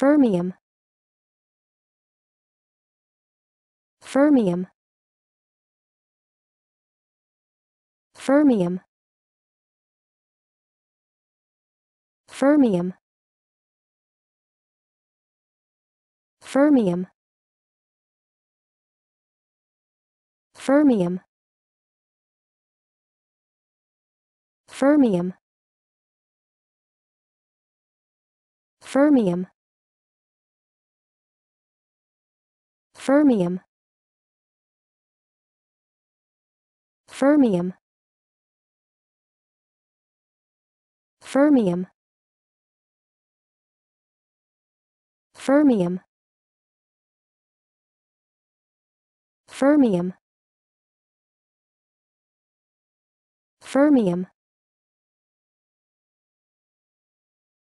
Fermium Fermium Fermium Fermium Fermium Fermium Fermium Fermium Fermium Fermium Fermium Fermium Fermium Fermium